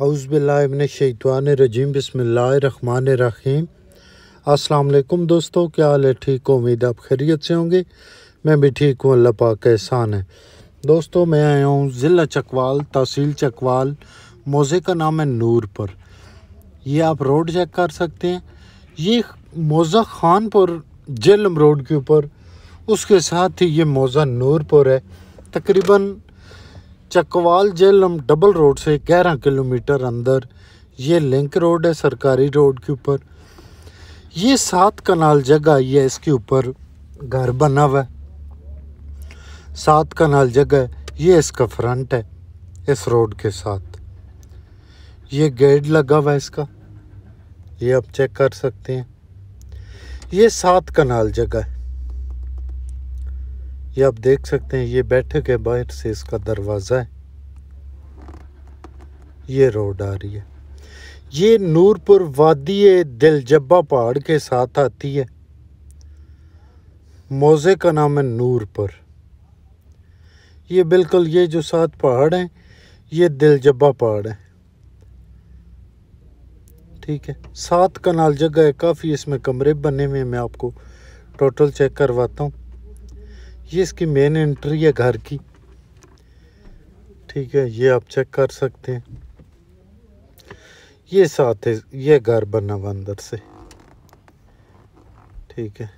बसमान रखीम अस्सलाम दोस्तों क्या हाल है ठीक हूँ उम्मीद आप खैरियत से होंगे मैं भी ठीक हूँ अल्लाह पाक एहसान है दोस्तों मैं आया हूँ ज़िला चकवाल तहसील चकवाल मोज़े का नाम है नूर पर ये आप रोड चेक कर सकते हैं ये मोज़ा खानपुर जेलम रोड के ऊपर उसके साथ ही ये मोज़ा नूरपुर है तकरीबन चकवाल जेलम डबल रोड से 11 किलोमीटर अंदर ये लिंक रोड है सरकारी रोड के ऊपर ये सात कनाल जगह आई है इसके ऊपर घर बना हुआ है सात कनाल जगह ये इसका फ्रंट है इस रोड के साथ ये गेट लगा हुआ है इसका ये आप चेक कर सकते हैं ये सात कनाल जगह है ये आप देख सकते हैं ये बैठक है बाहर से इसका दरवाज़ा है ये रोड आ रही है ये नूरपुर वादी दिलजब्बा पहाड़ के साथ आती है मोज़े का नाम है नूरपुर ये बिल्कुल ये जो सात पहाड़ हैं ये दिलजब्बा पहाड़ है ठीक है सात कनाल जगह है काफ़ी इसमें कमरे बने हुए हैं मैं आपको टोटल चेक करवाता हूँ ये इसकी मेन एंट्री है घर की ठीक है ये आप चेक कर सकते हैं ये साथ है ये घर बना हुआ अंदर से ठीक है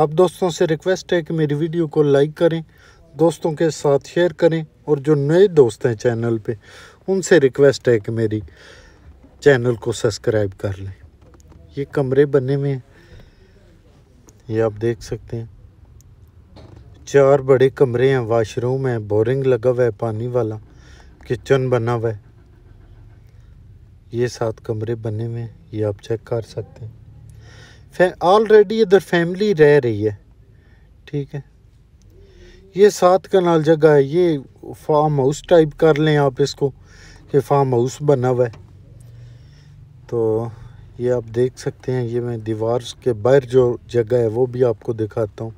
आप दोस्तों से रिक्वेस्ट है कि मेरी वीडियो को लाइक करें दोस्तों के साथ शेयर करें और जो नए दोस्त हैं चैनल पे उनसे रिक्वेस्ट है कि मेरी चैनल को सब्सक्राइब कर लें ये कमरे बने हुए हैं ये आप देख सकते हैं चार बड़े कमरे हैं वाशरूम है बोरिंग लगा हुआ है पानी वाला किचन बना हुआ है ये सात कमरे बने हुए हैं ये आप चेक कर सकते हैं फै ऑलरेडी इधर फैमिली रह रही है ठीक है ये सात कनाल जगह है ये फार्म हाउस टाइप कर लें आप इसको कि फार्म हाउस बना हुआ है तो ये आप देख सकते हैं ये मैं दीवार के बाहर जो जगह है वो भी आपको दिखाता हूँ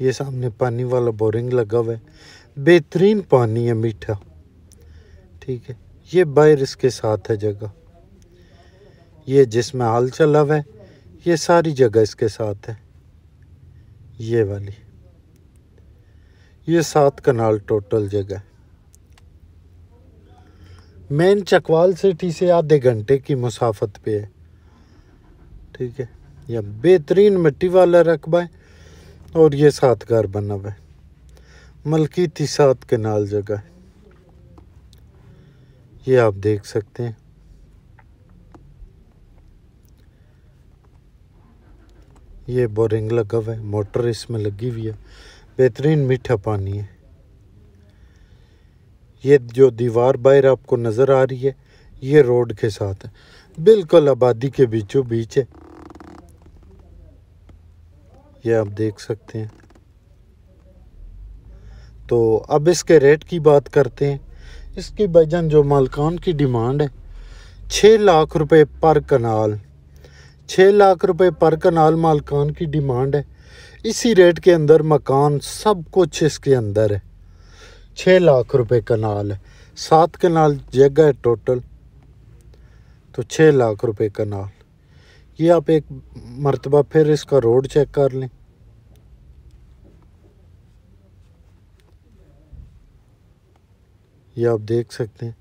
ये सामने पानी वाला बोरिंग लगा हुआ है बेहतरीन पानी है मीठा ठीक है ये बाहर इसके साथ है जगह ये जिसमें हाल चला हुआ है ये सारी जगह इसके साथ है ये वाली ये सात कनाल टोटल जगह है मेन चकवाल सिटी से आधे घंटे की मुसाफत पे है ठीक है यह बेहतरीन मिट्टी वाला रकबा है और ये सात घर बना हुआ है मलकीती सात नाल जगह है ये आप देख सकते हैं ये बोरिंग लगा हुआ है मोटर इसमें लगी हुई है बेहतरीन मीठा पानी है ये जो दीवार बाहर आपको नज़र आ रही है ये रोड के साथ है बिल्कुल आबादी के बीचों बीच है ये आप देख सकते हैं तो अब इसके रेट की बात करते हैं इसकी वजन जो मालकान की डिमांड है छः लाख रुपए पर कनाल छः लाख रुपए पर कनाल मालकान की डिमांड है इसी रेट के अंदर मकान सब कुछ इसके अंदर है छः लाख रुपए कनाल है सात कनाल जगह है टोटल तो छः लाख रुपए कनाल ये आप एक मरतबा फिर इसका रोड चेक कर लें ये आप देख सकते हैं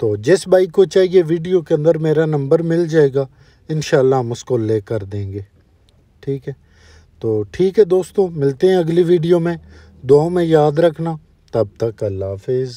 तो जिस बाइक को चाहिए वीडियो के अंदर मेरा नंबर मिल जाएगा इन हम उसको ले कर देंगे ठीक है तो ठीक है दोस्तों मिलते हैं अगली वीडियो में दो में याद रखना तब तक अल्लाह हाफिज़